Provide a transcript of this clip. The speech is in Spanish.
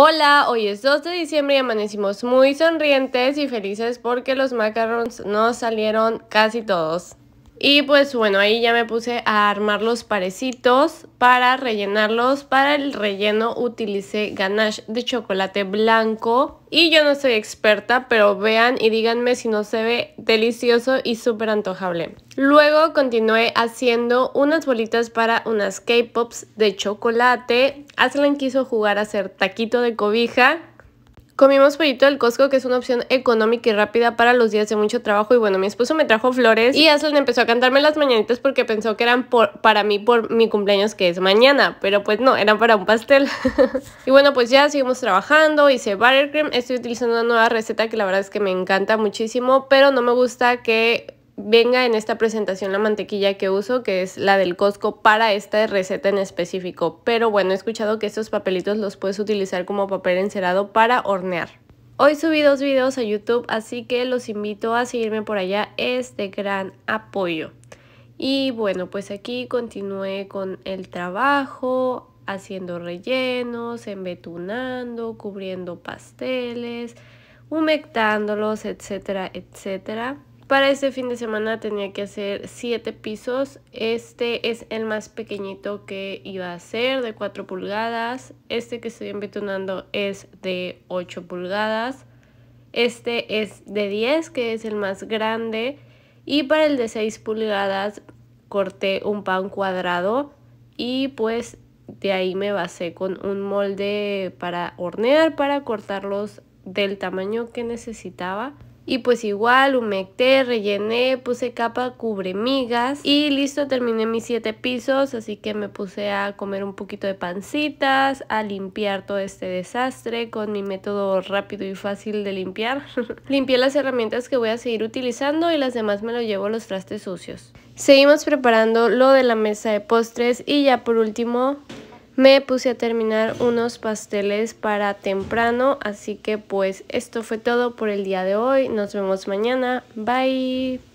Hola, hoy es 2 de diciembre y amanecimos muy sonrientes y felices porque los macarons nos salieron casi todos. Y pues bueno, ahí ya me puse a armar los parecitos para rellenarlos. Para el relleno utilicé ganache de chocolate blanco. Y yo no soy experta, pero vean y díganme si no se ve delicioso y súper antojable. Luego continué haciendo unas bolitas para unas K-Pops de chocolate. Aslan quiso jugar a hacer taquito de cobija Comimos pollito del Costco, que es una opción económica y rápida para los días de mucho trabajo. Y bueno, mi esposo me trajo flores y Aslan empezó a cantarme las mañanitas porque pensó que eran para mí por mi cumpleaños, que es mañana. Pero pues no, eran para un pastel. y bueno, pues ya seguimos trabajando. Hice buttercream. Estoy utilizando una nueva receta que la verdad es que me encanta muchísimo, pero no me gusta que venga en esta presentación la mantequilla que uso, que es la del Costco para esta receta en específico. Pero bueno, he escuchado que estos papelitos los puedes utilizar como papel encerado para hornear. Hoy subí dos videos a YouTube, así que los invito a seguirme por allá, es de gran apoyo. Y bueno, pues aquí continué con el trabajo, haciendo rellenos, embetunando, cubriendo pasteles, humectándolos, etcétera, etcétera. Para este fin de semana tenía que hacer 7 pisos. Este es el más pequeñito que iba a hacer, de 4 pulgadas. Este que estoy embetonando es de 8 pulgadas. Este es de 10, que es el más grande. Y para el de 6 pulgadas corté un pan cuadrado y pues de ahí me basé con un molde para hornear, para cortarlos del tamaño que necesitaba. Y pues igual humecté, rellené, puse capa cubre migas y listo, terminé mis siete pisos, así que me puse a comer un poquito de pancitas, a limpiar todo este desastre con mi método rápido y fácil de limpiar. Limpié las herramientas que voy a seguir utilizando y las demás me lo llevo a los trastes sucios. Seguimos preparando lo de la mesa de postres y ya por último me puse a terminar unos pasteles para temprano, así que pues esto fue todo por el día de hoy, nos vemos mañana, bye.